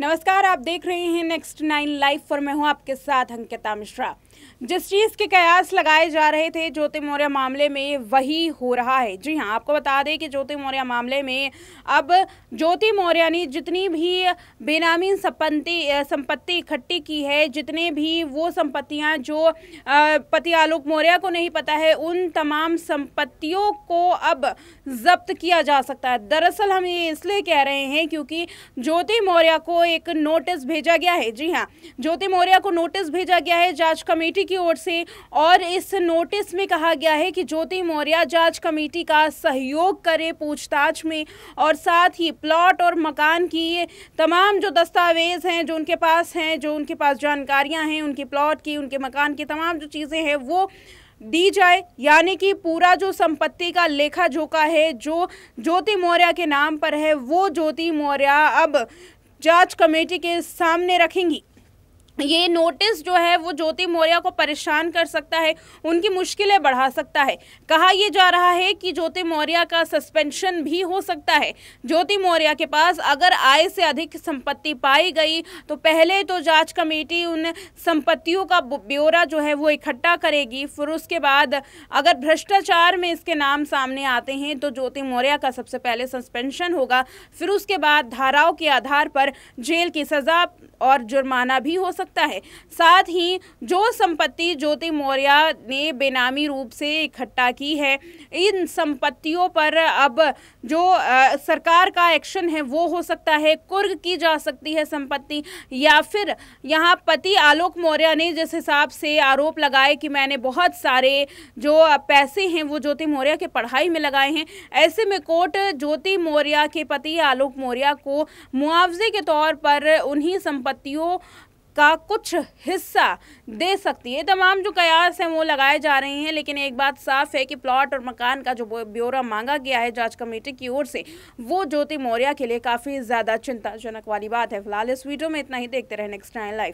नमस्कार आप देख रहे हैं नेक्स्ट नाइन लाइव और मैं हूं आपके साथ अंकिता मिश्रा जिस चीज़ के कयास लगाए जा रहे थे ज्योति मौर्य मामले में वही हो रहा है जी हाँ आपको बता दें कि ज्योति मौर्य मामले में अब ज्योति मौर्य ने जितनी भी बेनामी संपत्ति संपत्ति इकट्ठी की है जितने भी वो संपत्तियां जो पति आलोक मौर्य को नहीं पता है उन तमाम संपत्तियों को अब जब्त किया जा सकता है दरअसल हम ये इसलिए कह रहे हैं क्योंकि ज्योति मौर्य को एक नोटिस भेजा गया है जी हाँ ज्योति मौर्या को नोटिस भेजा गया है जांच कमेटी की ओर से और इस नोटिस में कहा गया है कि ज्योति मौर्या जांच कमेटी का सहयोग करे पूछताछ में और साथ ही प्लॉट और मकान की तमाम जो दस्तावेज़ हैं जो उनके पास हैं जो उनके पास जानकारियाँ हैं उनके प्लॉट की उनके मकान की तमाम जो चीज़ें हैं वो दी जाए यानी कि पूरा जो संपत्ति का लेखा जोखा है जो ज्योति मौर्या के नाम पर है वो ज्योति मौर्या अब जांच कमेटी के सामने रखेंगी ये नोटिस जो है वो ज्योति मौर्य को परेशान कर सकता है उनकी मुश्किलें बढ़ा सकता है कहा यह जा रहा है कि ज्योति मौर्य का सस्पेंशन भी हो सकता है ज्योति मौर्य के पास अगर आय से अधिक संपत्ति पाई गई तो पहले तो जांच कमेटी उन संपत्तियों का ब्यौरा जो है वो इकट्ठा करेगी फिर उसके बाद अगर भ्रष्टाचार में इसके नाम सामने आते हैं तो ज्योति मौर्य का सबसे पहले सस्पेंशन होगा फिर उसके बाद धाराओं के आधार पर जेल की सज़ा और जुर्माना भी हो सकता सकता है साथ ही जो संपत्ति ज्योति मौर्य ने बेनामी रूप से इकट्ठा की है इन संपत्तियों पर अब जो आ, सरकार का एक्शन है वो हो सकता है कुर्ग की जा सकती है संपत्ति या फिर यहाँ पति आलोक मौर्य ने जिस हिसाब से आरोप लगाए कि मैंने बहुत सारे जो पैसे हैं वो ज्योति मौर्य के पढ़ाई में लगाए हैं ऐसे में कोर्ट ज्योति मौर्य के पति आलोक मौर्य को मुआवजे के तौर पर उन्हीं संपत्तियों का कुछ हिस्सा दे सकती है तमाम जो कयास हैं वो लगाए जा रहे हैं लेकिन एक बात साफ है कि प्लॉट और मकान का जो ब्यौरा मांगा गया है जांच कमेटी की ओर से वो ज्योति मौर्य के लिए काफ़ी ज़्यादा चिंताजनक वाली बात है फिलहाल इस वीडियो में इतना ही देखते रहे नेक्स्ट टाइम लाइफ